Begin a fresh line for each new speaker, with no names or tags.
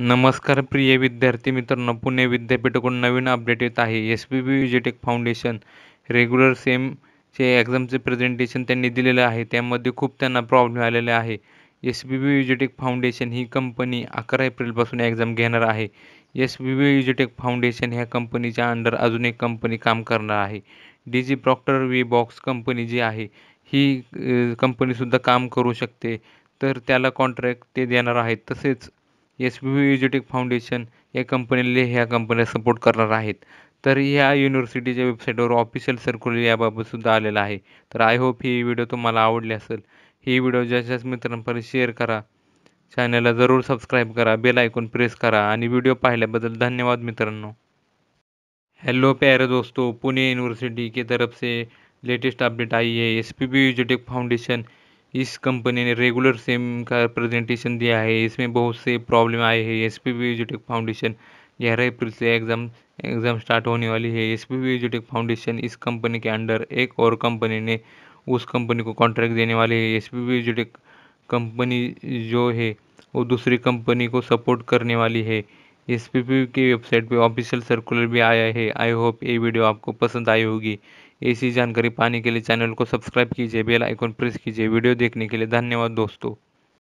नमस्कार प्रिय विद्यार्थी मित्रांनो पुणे विद्यापीठाकडून नवीन अपडेट येत आहे एस पी बी युजेटेक फाउंडेशन रेग्युलर सेमचे एक्झामचे प्रेझेंटेशन त्यांनी दिलेलं आहे त्यामध्ये खूप त्यांना प्रॉब्लेम आलेले आहे एस बी बी युजेटेक फाउंडेशन ही कंपनी अकरा एप्रिलपासून एक्झाम घेणार आहे एस बी बी युजेटेक फाउंडेशन ह्या कंपनीच्या अंडर अजून एक कंपनी काम करणार आहे D G proctor V box company जी आहे ही कंपनीसुद्धा काम करू शकते तर त्याला कॉन्ट्रॅक्ट ते देणार आहेत तसेच एस बी एज्युटेक फाउंडेशन या कंपनीला ह्या कंपनीला सपोर्ट करणार आहेत तर ह्या युनिव्हर्सिटीच्या वेबसाईटवर ऑफिशियल सर्क्युलर याबाबतसुद्धा आलेला आहे तर आय होप ही व्हिडिओ तुम्हाला आवडली असेल ही व्हिडिओ ज्याच्याच मित्रांपर्यंत शेअर करा चॅनलला जरूर सबस्क्राईब करा बेल ऐकून प्रेस करा आणि व्हिडिओ पाहिल्याबद्दल धन्यवाद मित्रांनो हॅलो प्यारे दोस्तो पुणे युनिव्हर्सिटी के तरफ से लेटेस्ट अपडेट आई आहे एस पी बी फाउंडेशन इस कंपनी ने रेगुलर सेम का प्रेजेंटेशन दिया है इसमें बहुत से प्रॉब्लम आए हैं एस पी वी एजुटेक फाउंडेशन ग्यारह अप्रैल से एग्ज़ाम एग्ज़ाम स्टार्ट होने वाली है एस पी वी एजुटेक फाउंडेशन इस कंपनी के अंडर एक और कंपनी ने उस कंपनी को कॉन्ट्रैक्ट देने वाली है एस पी वी एजुटेक कंपनी जो है वो दूसरी कंपनी को सपोर्ट करने वाली है एस पी पी की वेबसाइट पे ऑफिशियल सर्कुलर भी आया है आई होप ये वीडियो आपको पसंद आई होगी ऐसी जानकारी पाने के लिए चैनल को सब्सक्राइब कीजिए बेल आइकॉन प्रेस कीजिए वीडियो देखने के लिए धन्यवाद दोस्तों